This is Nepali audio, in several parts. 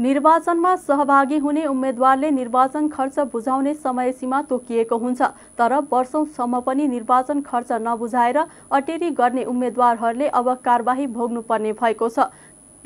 निर्वाचनमा सहभागी हुने उम्मेद्वारले निर्वाचन खर्च बुझाउने समयसीमा तोकिएको हुन्छ तर वर्षौँसम्म पनि निर्वाचन खर्च नबुझाएर अटेरी गर्ने उम्मेद्वारहरूले अब कारवाही भोग्नुपर्ने भएको छ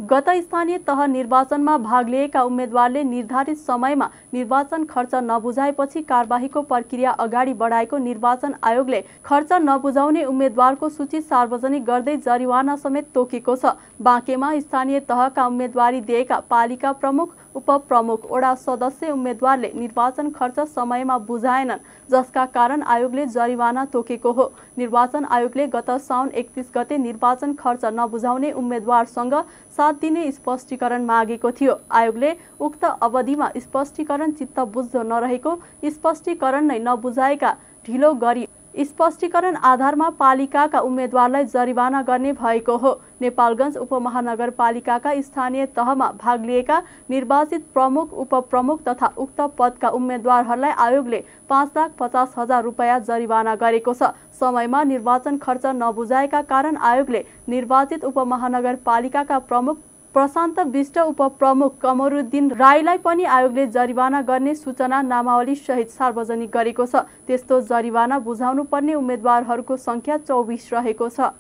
गत स्थानीय तह निर्वाचनमा भाग लिएका उम्मेद्वारले निर्धारित समयमा निर्वाचन खर्च नबुझाएपछि कारवाहीको प्रक्रिया अगाडि बढाएको निर्वाचन आयोगले खर्च नबुझाउने उम्मेद्वारको सूची सार्वजनिक गर्दै जरिवाना समेत तोकेको छ बाँकेमा स्थानीय तहका उम्मेदवारी दिएका पालिका प्रमुख उपप्रमुख वडा सदस्य उम्मेद्वारले निर्वाचन खर्च समयमा बुझाएनन् जसका कारण आयोगले जरिवाना तोकेको हो निर्वाचन आयोगले गत साउन एकतिस गते निर्वाचन खर्च नबुझाउने उम्मेद्वारसँग सात दिने स्पष्टीकरण मागेको थियो आयोगले उक्त अवधिमा स्पष्टीकरण चित्त बुझ्दो नरहेको स्पष्टीकरण नै नबुझाएका ढिलो गरी स्पष्टीकरण आधारमा पालिकाका उम्मेद्वारलाई जरिवाना गर्ने भएको हो नेपालगञ्ज उपमहानगरपालिकाका स्थानीय तहमा भाग लिएका निर्वाचित प्रमुख उपप्रमुख तथा उक्त पदका उम्मेद्वारहरूलाई आयोगले पाँच लाख पचास हजार रुपियाँ जरिवाना गरेको छ समयमा निर्वाचन खर्च नबुझाएका कारण आयोगले निर्वाचित उपमहानगरपालिकाका प्रमुख प्रशान्त विष्ट उपप्रमुख कमरुद्दिन राईलाई पनि आयोगले जरिवाना गर्ने सूचना नामावली सहित सार्वजनिक गरेको छ त्यस्तो जरिवाना बुझाउनुपर्ने उम्मेद्वारहरूको सङ्ख्या चौबिस रहेको छ